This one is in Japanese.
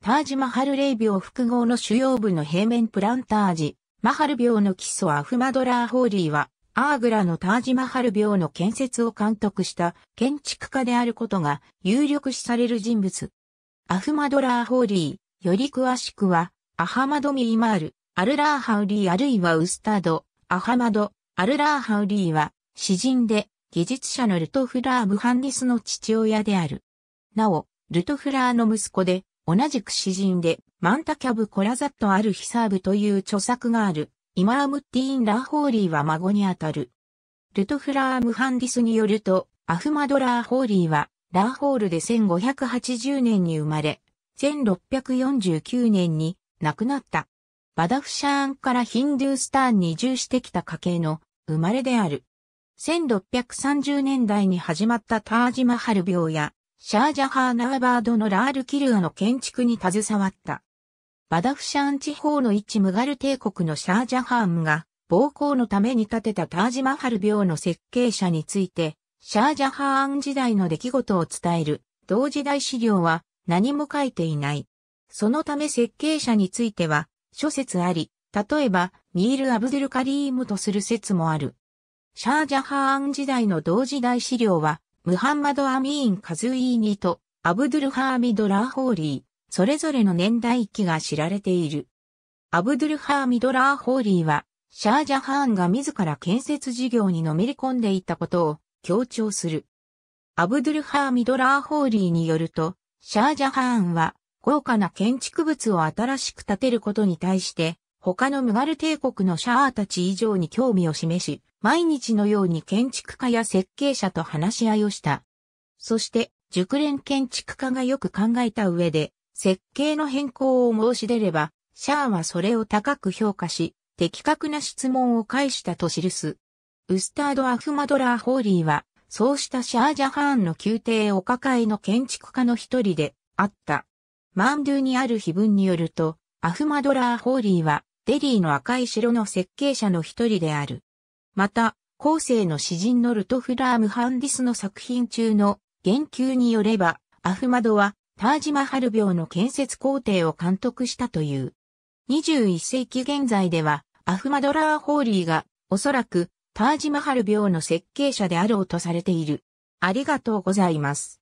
タージマハル霊病複合の主要部の平面プランタージ、マハル病の基礎アフマドラーホーリーは、アーグラのタージマハル病の建設を監督した建築家であることが有力視される人物。アフマドラーホーリー、より詳しくは、アハマドミーマール、アルラーハウリーあるいはウスタード、アハマド、アルラーハウリーは、詩人で、技術者のルトフラー・ムハンディスの父親である。なお、ルトフラーの息子で、同じく詩人で、マンタキャブ・コラザット・アル・ヒサーブという著作がある、イマーム・ティーン・ラーホーリーは孫にあたる。ルトフラー・ムハンディスによると、アフマド・ラーホーリーは、ラーホールで1580年に生まれ、1649年に亡くなった。バダフシャーンからヒンドゥースターンに移住してきた家系の生まれである。1630年代に始まったタージマハル病やシャージャハー・ナーバードのラール・キルアの建築に携わった。バダフシャン地方の一ムガル帝国のシャージャハーンが、暴行のために建てたタージマハル廟の設計者について、シャージャハーン時代の出来事を伝える、同時代資料は何も書いていない。そのため設計者については、諸説あり、例えば、ミール・アブドゥル・カリームとする説もある。シャージャハーン時代の同時代資料は、ムハンマド・アミーン・カズイーニとアブドゥル・ハーミド・ラーホーリー、それぞれの年代記が知られている。アブドゥル・ハーミド・ラーホーリーは、シャージャハーンが自ら建設事業にのめり込んでいたことを強調する。アブドゥル・ハーミド・ラーホーリーによると、シャージャハーンは、豪華な建築物を新しく建てることに対して、他のムガル帝国のシャアーたち以上に興味を示し、毎日のように建築家や設計者と話し合いをした。そして、熟練建築家がよく考えた上で、設計の変更を申し出れば、シャアはそれを高く評価し、的確な質問を返したと記す。ウスタード・アフマドラー・ホーリーは、そうしたシャア・ジャハーンの宮廷お抱えの建築家の一人であった。マンドゥにある碑文によると、アフマドラー・ホーリーは、デリーの赤い城の設計者の一人である。また、後世の詩人のルトフラームハンディスの作品中の言及によれば、アフマドはタージマハル病の建設工程を監督したという。21世紀現在では、アフマドラー・ホーリーが、おそらく、タージマハル病の設計者であろうとされている。ありがとうございます。